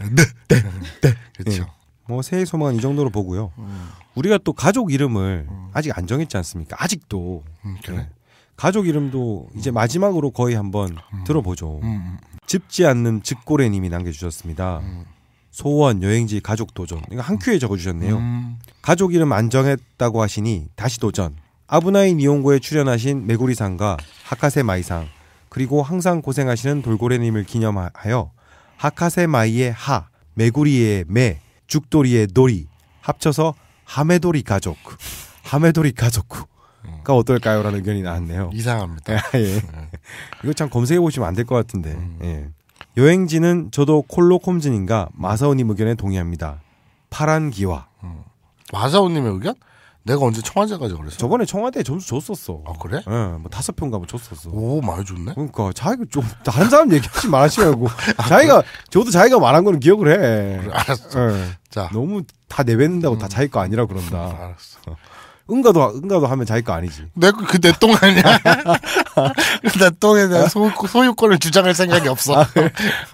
네. 네. 네, 네, 네. 그렇죠. 예. 뭐 새해 소망은 이 정도로 보고요. 음. 우리가 또 가족 이름을 음. 아직 안 정했지 않습니까? 아직도 음, 그래. 네. 가족 이름도 이제 음. 마지막으로 거의 한번 음. 들어보죠. 집지 음, 않는 직고래님이 남겨주셨습니다. 소원 여행지 가족 도전 이거 한 큐에 적어주셨네요. 가족 이름 안 정했다고 하시니 다시 도전. 아브나인 이용고에 출연하신 메구리상과 하카세 마이상 그리고 항상 고생하시는 돌고래님을 기념하여 하카세마이의 하, 메구리의 매, 죽돌이의 놀이 합쳐서 하메도리 가족, 하메도리 가족. 가 어떨까요라는 의견이 나왔네요. 이상합니다. *laughs* 예. 네. 이거 참 검색해 보시면 안 될 것 같은데. 음. 예. 여행지는 저도 콜로콤진인가 마사오님 의견에 동의합니다. 파란 기와. 음. 마사오님의 의견? 내가 언제 청와대 가지 그랬어? 저번에 청와대 에 점수 줬었어. 아 그래? 예, 뭐 다섯 평가 면 줬었어. 오 많이 줬네. 그러니까 자기가 좀 다른 사람 얘기하지 마시라고. *laughs* 아, 자기가 그래? 저도 자기가 말한 거는 기억을 해. 그래, 알았어. 예, 자 너무 다 내뱉는다고 음. 다 자기 거 아니라 그런다. *laughs* 알았어. 어. 응가도 응가도 하면 자기 거 아니지. 내그내 똥 아니야? *laughs* 내 똥에 대한 소, 소유권을 주장할 생각이 없어. 아,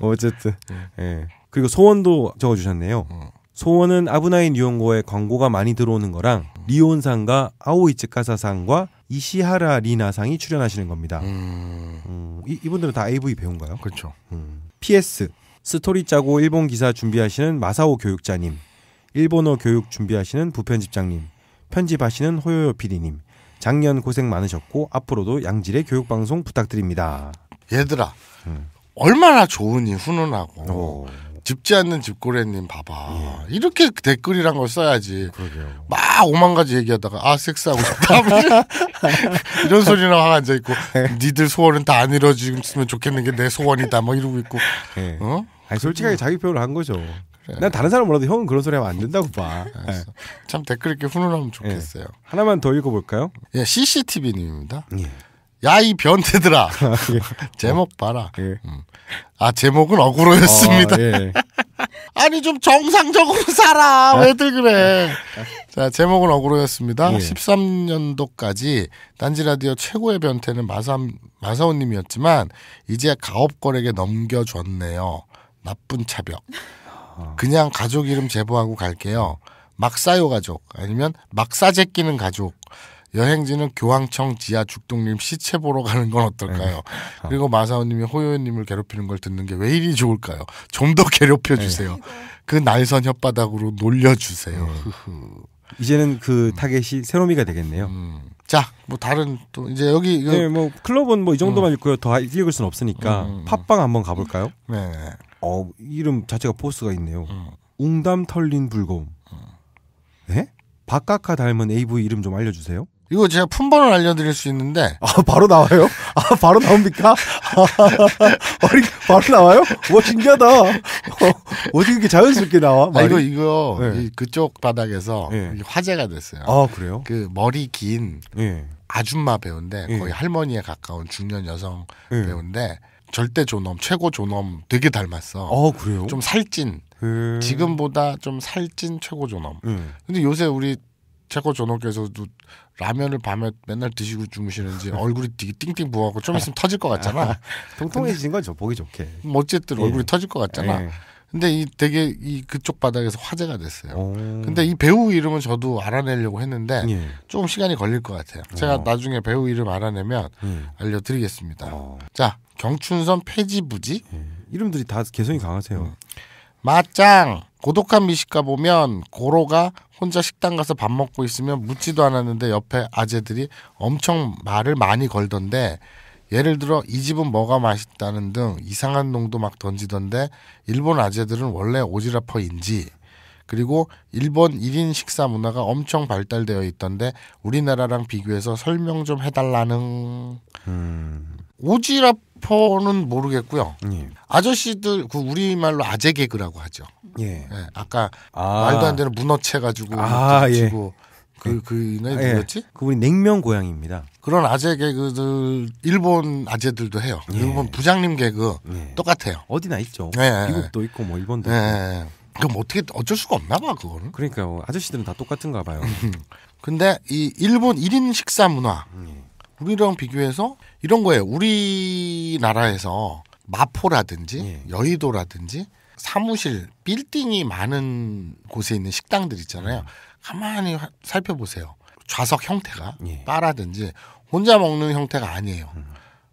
어쨌든 음. 예. 그리고 소원도 적어주셨네요. 음. 소원은 아브나인 유언고에 광고가 많이 들어오는 거랑 리온상과 아오이츠카사상과 이시하라 리나상이 출연하시는 겁니다. 음... 음, 이, 이분들은 다 AV 배운가요? 그렇죠. 음. PS 스토리 짜고 일본 기사 준비하시는 마사오 교육자님, 일본어 교육 준비하시는 부편집장님, 편집하시는 호요요 PD님, 작년 고생 많으셨고 앞으로도 양질의 교육 방송 부탁드립니다. 얘들아, 음. 얼마나 좋으니 훈훈하고. 오. 어. 집지 않는 집고래님 봐봐. 예. 이렇게 댓글이란 걸 써야지. 그러게요. 막 오만 가지 얘기하다가 아 섹스하고 싶다 뭐 *laughs* 이런 소리나 하고 앉아 있고 니들 소원은 다 안 이루어지면 좋겠는 게 내 소원이다 막 뭐 이러고 있고. 예. 어? 아니 솔직하게 자기 표현을 한 거죠. 그래. 난 다른 사람 몰라도 형은 그런 소리 하면 안 된다고 봐. 네. 참 댓글 이렇게 훈훈하면 좋겠어요. 예. 하나만 더 읽어볼까요? 예, CCTV님입니다. 예. 야이 변태들아 *laughs* 예. 제목 봐라. 예. 음. 아 제목은 억울로였습니다. 어, 아, 예. *laughs* 아니 좀 정상적으로 살아 왜들 그래? 자 제목은 억울로였습니다. 예. 13년도까지 딴지 라디오 최고의 변태는 마삼 마사오님이었지만 이제 가업거래게 넘겨줬네요. 나쁜 차벽. 그냥 가족 이름 제보하고 갈게요. 막사요 가족 아니면 막사재끼는 가족. 여행지는 교황청 지하 죽동님 시체 보러 가는 건 어떨까요? 네. 어. 그리고 마사오님이 호요님을 괴롭히는 걸 듣는 게 왜 이리 좋을까요? 좀 더 괴롭혀 주세요. 네. 그 날선 혓바닥으로 놀려 주세요. 네. 이제는 그 음. 타겟이 새로미가 되겠네요. 음. 자, 뭐 다른 또 이제 여기 네, 뭐 클럽은 뭐 이 정도만 음. 있고요. 더 읽을 순 없으니까 음, 음, 음. 팟빵 한번 가볼까요? 네. 어 이름 자체가 포스가 있네요. 웅담 털린 불곰. 네? 박카카 닮은 AV 이름 좀 알려주세요. 이거 제가 품번을 알려드릴 수 있는데. 아, 바로 나와요? 아, 바로 나옵니까? 아, 아니, 바로 나와요? 와, 신기하다. 어, 떻 이렇게 자연스럽게 나와? 아, 이거, 이거, 네. 그쪽 바닥에서 네. 예. 화제가 됐어요. 아, 그래요? 그 머리 긴 네. 아줌마 배우인데, 예. 거의 할머니에 가까운 중년 여성 배우인데, 절대 존엄, 최고 존엄 되게 닮았어. 아, 그래요? 좀 살찐. 그... 지금보다 좀 살찐 최고 존엄. 근데 요새 우리 최고 존엄께서도 라면을 밤에 맨날 드시고 주무시는지 얼굴이 되게 띵띵 부어갖고 좀 있으면 터질 것 같잖아. *laughs* 통통해진 거죠 보기 좋게. 뭐 어쨌든 얼굴이 예. 터질 것 같잖아. 예. 근데 이 되게 이 그쪽 바닥에서 화제가 됐어요. 오. 근데 이 배우 이름은 저도 알아내려고 했는데 예. 조금 시간이 걸릴 것 같아요. 어. 제가 나중에 배우 이름 알아내면 음. 알려드리겠습니다. 오. 어. 자 경춘선 폐지부지 예. 이름들이 다 개성이 강하세요. 음. 마짱 고독한 미식가 보면 고로가 혼자 식당 가서 밥 먹고 있으면 묻지도 않았는데 옆에 아재들이 엄청 말을 많이 걸던데 예를 들어 이 집은 뭐가 맛있다는 등 이상한 농도 막 던지던데 일본 아재들은 원래 오지라퍼인지 그리고 일본 1인 식사 문화가 엄청 발달되어 있던데 우리나라랑 비교해서 설명 좀 해달라는 음. 오지랖 포는 모르겠고요. 예. 아저씨들 그 우리 말로 아재 개그라고 하죠. 예. 예. 아까 아. 말도 안 되는 문어채 가지고 아, 지 예. 그, 그, 이네 예. 였지 그분이 냉면 고양입니다. 이 그런 아재 개그들, 일본 아재들도 해요. 예. 일본 부장님 개그 똑같아요. 어디나 있죠. 미국도 있고, 뭐, 일본도 있고. 그럼 어떻게, 어쩔 수가 없나 봐, 그거는. 그러니까 아저씨들은 다 똑같은가 봐요. *laughs* 근데 이 일본 1인 식사 문화. 음. 우리랑 비교해서 이런 거예요. 우리나라에서 마포라든지 예. 여의도라든지 사무실 빌딩이 많은 곳에 있는 식당들 있잖아요. 음. 가만히 살펴보세요. 좌석 형태가 예. 바라든지 혼자 먹는 형태가 아니에요. 음.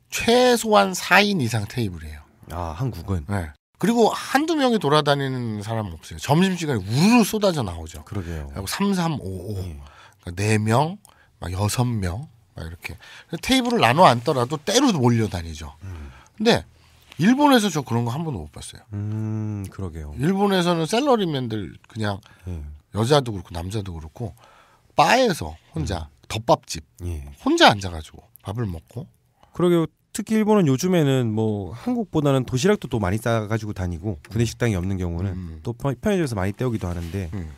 최소한 4인 이상 테이블이에요. 아, 한국은. 네. 그리고 한두 명이 돌아다니는 사람 은 없어요. 점심시간에 우르르 쏟아져 나오죠. 그러게요. 3, 3, 5, 5. 예. 4명, 그러니까 막 6명, 막 이렇게 테이블을 나눠 앉더라도 때로 몰려다니죠. 음. 근데 일본에서 저 그런 거 한 번도 못 봤어요. 음, 그러게요. 일본에서는 셀러리맨들 그냥 음. 여자도 그렇고 남자도 그렇고 바에서 혼자 음. 덮밥집 예. 혼자 앉아가지고 밥을 먹고. 그러게요. 특히 일본은 요즘에는 뭐 한국보다는 도시락도 또 많이 싸가지고 다니고 구내 식당이 없는 경우는 음. 또 편의점에서 많이 때우기도 하는데 음.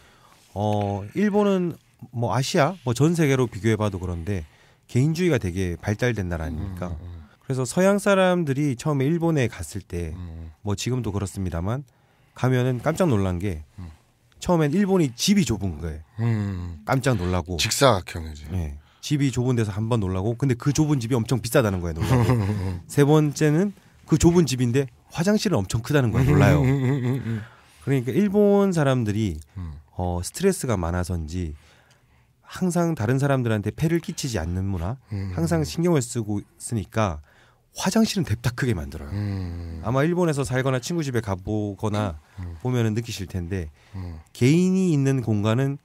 어 일본은 뭐 아시아 뭐 전 세계로 비교해봐도 그런데 개인주의가 되게 발달된 나라 아닙니까? 음, 음, 음. 그래서 서양 사람들이 처음에 일본에 갔을 때뭐 음, 음. 지금도 그렇습니다만 가면은 깜짝 놀란 게 처음엔 일본이 집이 좁은 거예요. 깜짝 놀라고 직사각형이지. 네. 집이 좁은 데서 한 번 놀라고 근데 그 좁은 집이 엄청 비싸다는 거예요. 놀라고. *laughs* 세 번째는 그 좁은 집인데 화장실은 엄청 크다는 거예요. 놀라요. *laughs* 그러니까 일본 사람들이 어, 스트레스가 많아서인지 항상 다른 사람들한테 폐를 끼치지 않는 문화, 음. 항상 신경을 쓰고 쓰니까 화장실은 대다 크게 만들어요. 음. 아마 일본에서 살거나 친구 집에 가보거나 음. 보면은 느끼실 텐데 음. 개인이 있는 공간은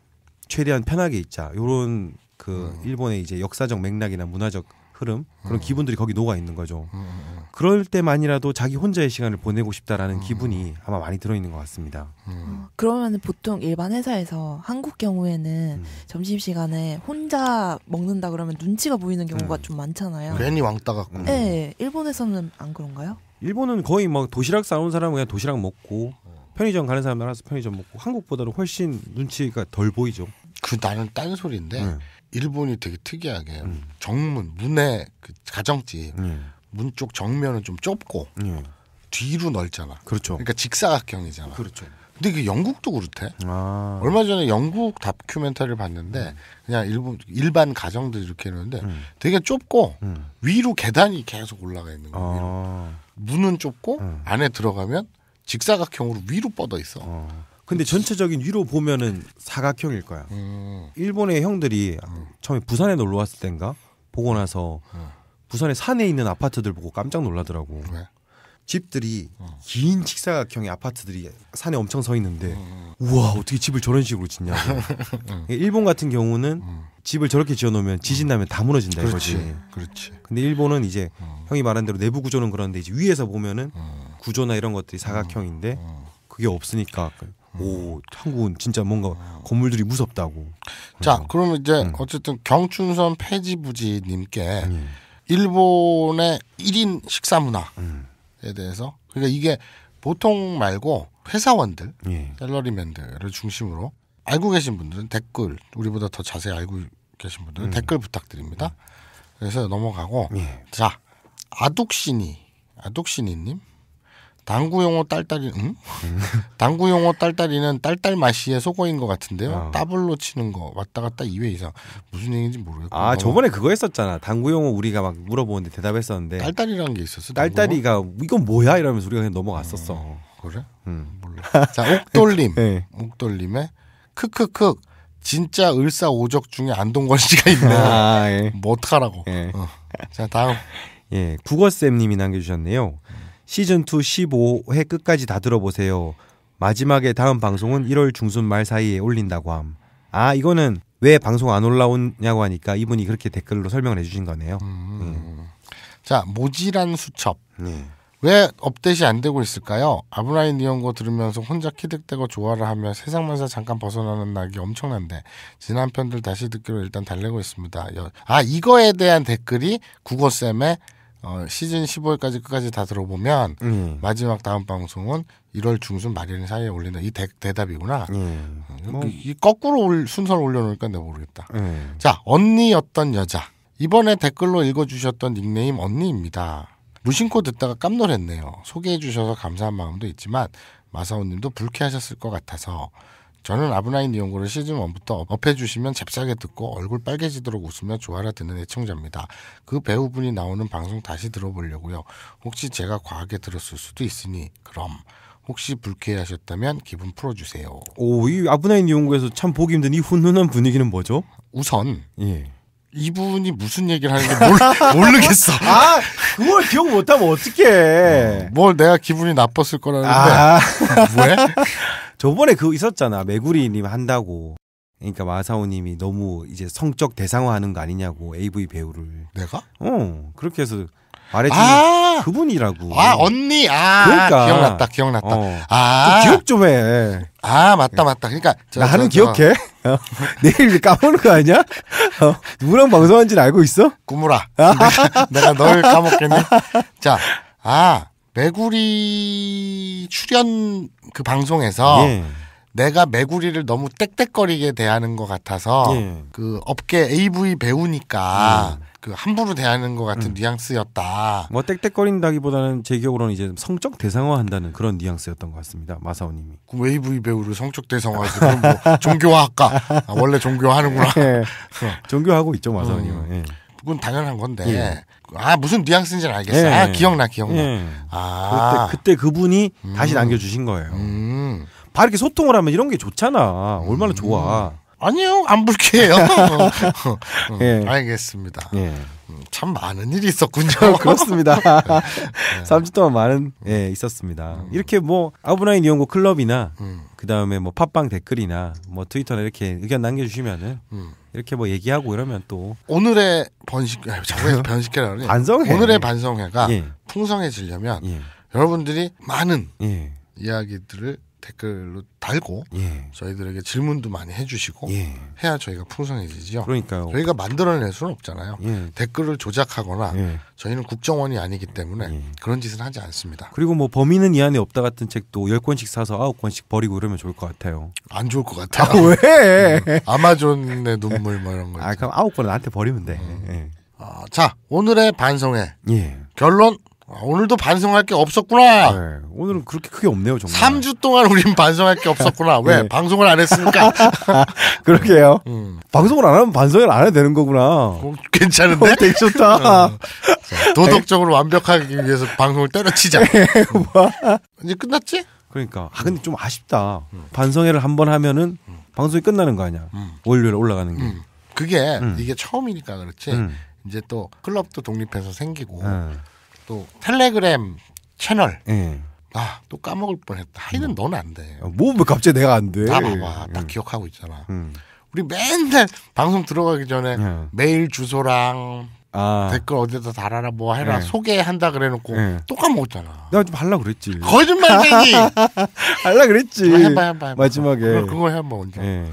최대한 편하게 있자. 요런 그 음. 일본의 이제 역사적 맥락이나 문화적 흐름 그런 음. 기분들이 거기 녹아 있는 거죠. 음, 음, 음. 그럴 때만이라도 자기 혼자의 시간을 보내고 싶다라는 음. 기분이 아마 많이 들어 있는 것 같습니다. 음. 어, 그러면 보통 일반 회사에서 한국 경우에는 점심 시간에 혼자 먹는다 그러면 눈치가 보이는 경우가 네. 좀 많잖아요. 괜히 왕따 같고. 네, 일본에서는 안 그런가요? 일본은 거의 막 도시락 싸온 사람은 그냥 도시락 먹고 어. 편의점 가는 사람들 알아서 편의점 먹고 한국보다는 훨씬 눈치가 덜 보이죠. 그 나는 딴 소리인데. 네. 일본이 되게 특이하게 음. 정문 문의 그 가정집 음. 예. 문쪽 정면은 좀 좁고 음. 뒤로 넓잖아. 그렇죠. 그러니까 직사각형이잖아. 그렇죠. 근데 그 영국도 그렇대. 아. 얼마 전에 영국 다큐멘터리를 봤는데 음. 그냥 일본 일반 가정들 이렇게 했는데 음. 되게 좁고 음. 위로 계단이 계속 올라가 있는 거예요. 아. 문은 좁고 안에 들어가면 직사각형으로 위로 뻗어 있어. 어. 근데 전체적인 위로 보면은 사각형일 거야. 음. 일본의 형들이 음. 처음에 부산에 놀러 왔을 땐가 보고 나서 음. 부산에 산에 있는 아파트들 보고 깜짝 놀라더라고. 왜? 집들이 어. 긴 직사각형의 아파트들이 산에 엄청 서 있는데 음, 음. 우와 어떻게 집을 저런 식으로 짓냐. *laughs* 음. 그러니까 일본 같은 경우는 집을 저렇게 지어놓으면 지진 나면 다 무너진다 그렇지, 이거지. 그렇지. 근데 일본은 이제 형이 말한 대로 내부 구조는 그런데 이제 위에서 보면은 구조나 이런 것들이 사각형인데. 그게 없으니까 오 한국은 진짜 뭔가 건물들이 무섭다고. 자 그래서. 럼 이제 음. 어쨌든 경춘선 폐지부지님께 음. 일본의 1인 식사 문화에 음. 대해서 그러니까 이게 보통 말고 회사원들, 예. 셀러리맨들을 중심으로 알고 계신 분들은 댓글 우리보다 더 자세히 알고 계신 분들은 음. 댓글 부탁드립니다. 음. 그래서 넘어가고 예. 자 아둑신이 아둑신이님 당구 용어 딸딸이 응? 당구 용어 딸딸이는 딸딸 마시의 속어인 것 같은데요. 어. 더블로 치는 거 왔다 갔다 2회 이상 무슨 얘기인지 모르겠고. 아 저번에 그거 했었잖아. 당구 용어 우리가 막 물어보는데 대답했었는데 딸딸이라는 게 있었어. 딸딸이가 이건 뭐야 이러면서 우리가 그냥 넘어갔었어. 어, 그래? 음. 몰라. 자 옥돌님, *laughs* 네. 옥돌님의 크크크 진짜 을사오적 중에 안동건 씨가 있네. 아, 예. 뭐 어떡하라고. 예. 어. 자 다음. *laughs* 예, 국어쌤님이 남겨주셨네요. 시즌 2 15회 끝까지 다 들어보세요. 마지막에 다음 방송은 1월 중순 말 사이에 올린다고 함. 아 이거는 왜 방송 안 올라오냐고 하니까 이분이 그렇게 댓글로 설명을 해주신 거네요. 음. 예. 자 모질한 수첩. 예. 왜 업데이트 안 되고 있을까요? 아브라인 이언거 들으면서 혼자 키득대고 조화를 하며 세상만사 잠깐 벗어나는 낙이 엄청난데 지난 편들 다시 듣기로 일단 달래고 있습니다. 아 이거에 대한 댓글이 국어쌤의 어, 시즌 1 5일까지 끝까지 다 들어보면 음. 마지막 다음 방송은 1월 중순 말일 사이에 올린다. 이 대, 대답이구나. 음. 어, 뭐. 이 거꾸로 올, 순서를 올려놓을니까 내가 모르겠다. 음. 자, 언니였던 여자. 이번에 댓글로 읽어주셨던 닉네임 언니입니다. 무심코 듣다가 깜놀했네요. 소개해주셔서 감사한 마음도 있지만 마사오님도 불쾌하셨을 것 같아서 저는 아브나인 이용고를 시즌 1부터 업해주시면 잽싸게 듣고 얼굴 빨개지도록 웃으며 좋아라 듣는 애청자입니다. 그 배우분이 나오는 방송 다시 들어보려고요. 혹시 제가 과하게 들었을 수도 있으니 그럼 혹시 불쾌하셨다면 기분 풀어주세요. 오, 이 아브나인 이용고에서 참 보기 힘든 이 훈훈한 분위기는 뭐죠? 우선 예. 이분이 무슨 얘기를 하는지 *laughs* 모르, 겠어 아, 그걸 기억 못하면 어떡해. 어, 뭘 내가 기분이 나빴을 거라는데. 아. 왜? *laughs* 저번에 그거 있었잖아. 메구리님 한다고. 그러니까 마사오님이 너무 이제 성적 대상화하는 거 아니냐고 AV 배우를. 내가? 어 그렇게 해서 말해주 아~ 그분이라고. 아 언니. 아 그러니까. 기억났다. 기억났다. 어. 아 기억 좀 해. 아 맞다 맞다. 그러니까 저, 나는 저, 저, 기억해. 어. *laughs* 내일 까먹는 거 아니야? 어. 누구랑 방송한지는 알고 있어? 꾸물아. 내가, 아. *laughs* 내가 널 까먹겠네. 자, 아 메구리 출연 그 방송에서 예. 내가 메구리를 너무 땡땡거리게 대하는 것 같아서 예. 그 업계 AV 배우니까 음. 그 함부로 대하는 것 같은 음. 뉘앙스였다. 뭐 땡땡거린다기보다는 제 기억으로는 이제 성적 대상화한다는 그런 뉘앙스였던 것 같습니다. 마사오님이. 그럼 AV 배우를 성적 대상화해서 그럼 뭐 *laughs* 종교화할까? 아, 원래 종교하는구나. 예. *laughs* 어. 종교하고 있죠 마사오님은. 음. 예. 그건 당연한 건데. 예. 아 무슨 뉘앙스인지는 알겠어. 네. 아 예. 기억나 기억나. 네. 아 그때, 그때 그분이 음. 다시 남겨주신 거예요. 음. 바 이렇게 소통을 하면 이런 게 좋잖아. 얼마나 좋아. 음. 아니요 안 불쾌해요. 네. *laughs* 알겠습니다. 참 많은 일이 있었군요. *laughs* 그렇습니다. 3주 *laughs* 동안 많은 예 있었습니다. 이렇게 뭐 아브나인 이용고 클럽이나 그 다음에 뭐 팟빵 댓글이나 뭐 트위터나 이렇게 의견 남겨주시면은. 이렇게 뭐 얘기하고 이러면 또 오늘의 번식 저거 변식회라 그래 반성회 오늘의 반성회가 예. 풍성해지려면 예. 여러분들이 많은 예. 이야기들을 댓글로 달고 예. 저희들에게 질문도 많이 해주시고 예. 해야 저희가 풍성해지죠. 그러니까요. 저희가 만들어낼 수는 없잖아요. 예. 댓글을 조작하거나 예. 저희는 국정원이 아니기 때문에 예. 그런 짓은 하지 않습니다. 그리고 뭐 범인은 이 안에 없다 같은 책도 열 권씩 사서 아홉 권씩 버리고 그러면 좋을 것 같아요. 안 좋을 것 같아요. 아, 왜? 음, *laughs* 아마존의 눈물 뭐 이런 거. 아 그럼 아홉 권 나한테 버리면 돼. 음. 어, 자 오늘의 반성회 결론 아, 오늘도 반성할 게 없었구나. 네, 오늘은 그렇게 크게 없네요, 정말. 3주 동안 우린 반성할 게 없었구나. *laughs* 왜? 네. 방송을 안 했으니까. *laughs* 그러게요. 음. 방송을 안 하면 반성을 안 해도 되는 거구나. 어, 괜찮은데? 어, 되게 좋다. 어. 도덕적으로 완벽하기 위해서 방송을 때려치자. *laughs* 네, 뭐. 이제 끝났지? 그러니까. 아, 근데 좀 아쉽다. 음. 반성회를 한 번 하면은 음. 방송이 끝나는 거 아니야. 음. 월요일에 올라가는 게. 음. 그게, 음. 이게 처음이니까 그렇지. 이제 또 클럽도 독립해서 생기고. 네. 또 텔레그램 채널. 예. 아, 또 까먹을 뻔했다. 하이든 너는 안 돼. 아, 뭐, 왜 갑자기 내가 안 돼? 다 봐봐. 딱 음. 예. 기억하고 있잖아. 음. 우리 맨날 방송 들어가기 전에 예. 메일 주소랑 아. 댓글 어디다 달아라 뭐 해라 예. 소개한다 그래놓고 예. 또 까먹었잖아. 내가 좀 할라 그랬지. 거짓말쟁이. 할라 *laughs* 그랬지. 해봐 해봐, 해봐. 마지막에 그걸, 해봐 언제. 예.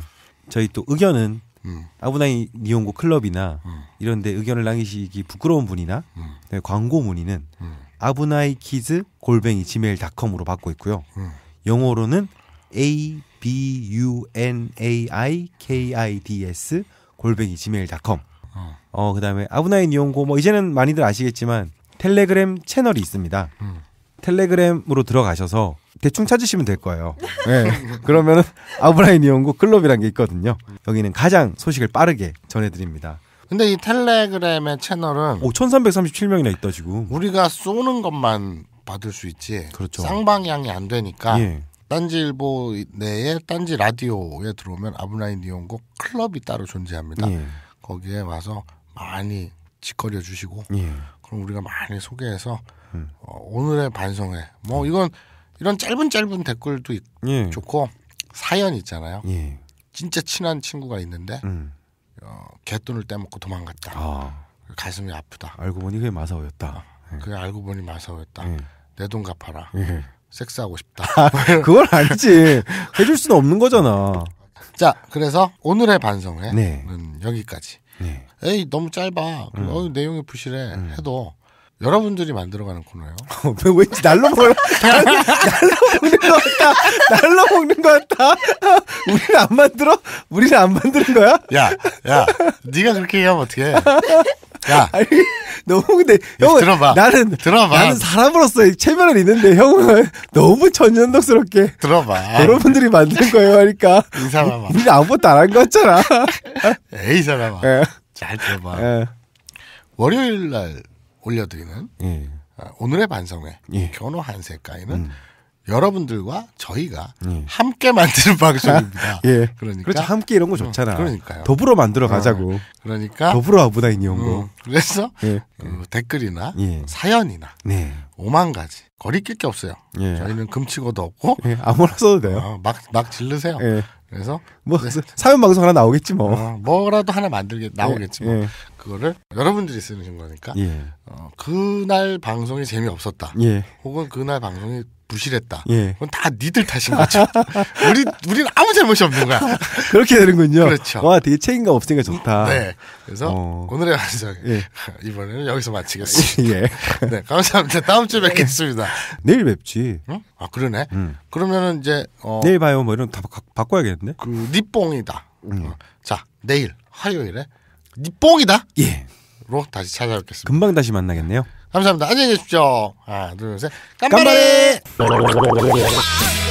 저희 또 의견은 음. 아브나이 니온고 클럽이나 음. 이런데 의견을 남기시기 부끄러운 분이나 음. 네, 광고 문의는 음. 아브나이 키즈 골뱅이 지메일닷컴으로 받고 있고요. 음. 영어로는 a b u n a i k i d s 골뱅이 지메일닷컴. 어, 어 그다음에 아브나이 니온고 뭐 이제는 많이들 아시겠지만 텔레그램 채널이 있습니다. 음. 텔레그램으로 들어가셔서 대충 찾으시면 될 거예요. 네. 그러면 아브라인 이용구 클럽이란 게 있거든요. 여기는 가장 소식을 빠르게 전해드립니다. 근데 이 텔레그램의 채널은 오, 1337명이나 있다 지금. 우리가 쏘는 것만 받을 수 있지. 그렇죠. 쌍방향이 안 되니까. 예. 딴지일보 내에 딴지 라디오에 들어오면 아브라인 이용구 클럽이 따로 존재합니다. 예. 거기에 와서 많이 짓거려 주시고 예. 그럼 우리가 많이 소개해서 어, 오늘의 반성회. 뭐 음. 이건 이런 짧은 짧은 댓글도 있, 예. 좋고 사연 있잖아요. 예. 진짜 친한 친구가 있는데 음. 어, 개돈을 떼먹고 도망갔다. 아. 가슴이 아프다. 알고 보니 그게 마사오였다. 어, 예. 그게 알고 보니 마사오였다. 예. 내돈 갚아라. 예. 섹스하고 싶다. 아, *laughs* 그걸 아니지. 해줄 수는 없는 거잖아. 자, 그래서 오늘의 반성회는 네. 여기까지. 네. 에이 너무 짧아. 음. 어, 내용이 부실해. 음. 해도 여러분들이 만들어가는 코너예요. 왠지 *laughs* 어, 날로 먹을 날로, 먹는 것 같다. 날로 먹는 것 같다. 우리는 안 만들어? 우리는 안 만드는 거야? 야, 야, 네가 그렇게 얘기하면 어떡해? 야, 아니, 너무 근데 형 들어봐. 나는 들어봐. 나는 사람으로서 체면은 있는데 형은 너무 전년덕스럽게 들어봐. 여러분들이 만든 거예요, 그니까이 사람아. 우리 아무것도 안 한거잖아 에이 사람아. 예. 잘 들어봐. 에. 예. 월요일 날 올려드리는 예. 아, 오늘의 반성회 예. 견호 한색가에는 음. 여러분들과 저희가 예. 함께 만드는 *laughs* 방송입니다. 예. 그러니까 그렇죠. 함께 이런 거 좋잖아. 음, 그러니까요. 더불어 만들어 가자고. 어, 그러니까 더불어 아부다 이런 거. 음, 그래서 예. 어, 댓글이나 예. 사연이나 네. 오만 가지 거리낄 게 없어요. 예. 저희는 금치고도 없고 예. 아무나 써도 돼요. 어, 막, 막 질르세요. 그래서 뭐그 네. 사연 방송 하나 나오겠지 뭐. 어, 뭐라도 하나 만들게 나오겠지 뭐. 그거를 여러분들이 쓰는 거니까 예. 어, 그날 방송이 재미없었다. 예. 혹은 그날 방송이 부실했다. 예. 그건 다 니들 탓인 거죠. *laughs* 우리 우리는 아무 잘못이 없는 거야. *laughs* 그렇게 되는군요. 그렇죠. 와 되게 책임감 없으니까 좋다. 네. 그래서 어... 오늘의 완성 예. *laughs* 이번에는 여기서 마치겠습니다. 예. 네 감사합니다. 다음 주에 뵙겠습니다. 내일 뵙지. 응? 아 그러네. 음. 그러면은 이제 어... 내일 봐요. 뭐 이런 다 바, 바꿔야겠는데. 그 니뽕이다. 음. 어. 자 내일 화요일에 니 뽕이다. 예. 로 다시 찾아뵙겠습니다. 금방 다시 만나겠네요. 감사합니다. 안녕히 계십시오. 하나, 둘, 셋. 깜바레! 깜바레!